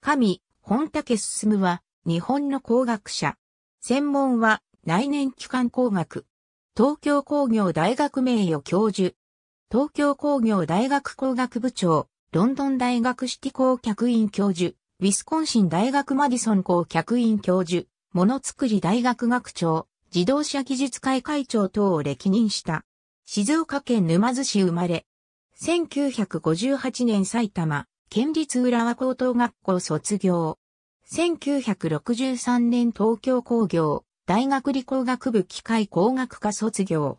神、本竹進は、日本の工学者。専門は、内燃機関工学。東京工業大学名誉教授。東京工業大学工学部長、ロンドン大学シティ工客員教授、ウィスコンシン大学マディソン工客員教授、ものづくり大学学長、自動車技術会会長等を歴任した。静岡県沼津市生まれ。1958年埼玉、県立浦和高等学校卒業。1963年東京工業、大学理工学部機械工学科卒業。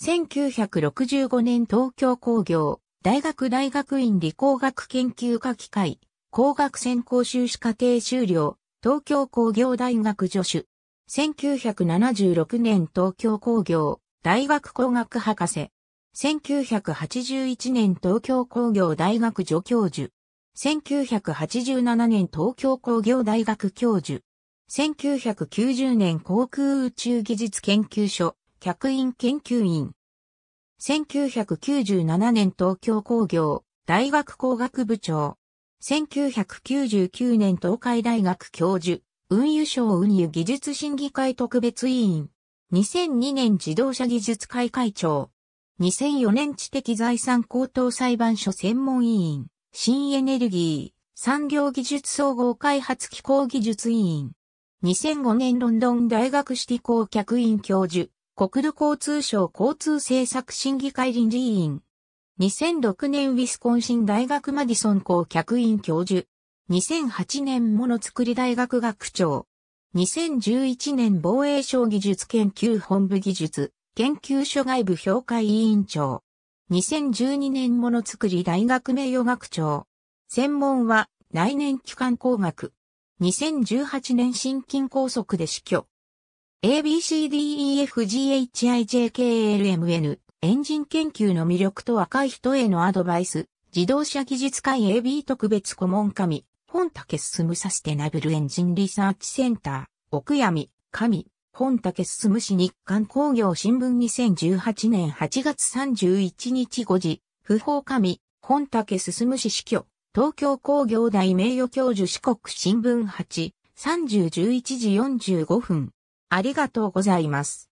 1965年東京工業、大学大学院理工学研究科機械、工学専攻修士課程修了、東京工業大学助手。1976年東京工業、大学工学博士。1981年東京工業大学助教授。1987年東京工業大学教授。1990年航空宇宙技術研究所、客員研究員。1997年東京工業大学工学部長。1999年東海大学教授、運輸省運輸技術審議会特別委員。2002年自動車技術会会長。2004年知的財産高等裁判所専門委員、新エネルギー、産業技術総合開発機構技術委員。2005年ロンドン大学シティ客員教授、国土交通省交通政策審議会臨時委員。2006年ウィスコンシン大学マディソン校客員教授。2008年ものつくり大学学長。2011年防衛省技術研究本部技術研究所外部評価委員長。2012年ものづくり大学名誉学長。専門は内燃機関工学。2018年心筋梗塞で死去。ABCDEFGHIJKLMN エンジン研究の魅力と若い人へのアドバイス。自動車技術会 AB 特別顧問神。本竹進サステナブルエンジンリサーチセンター。奥闇、神。本竹進氏日刊工業新聞2018年8月31日5時、不法神、本竹進氏死去、東京工業大名誉教授四国新聞8、3011時45分。ありがとうございます。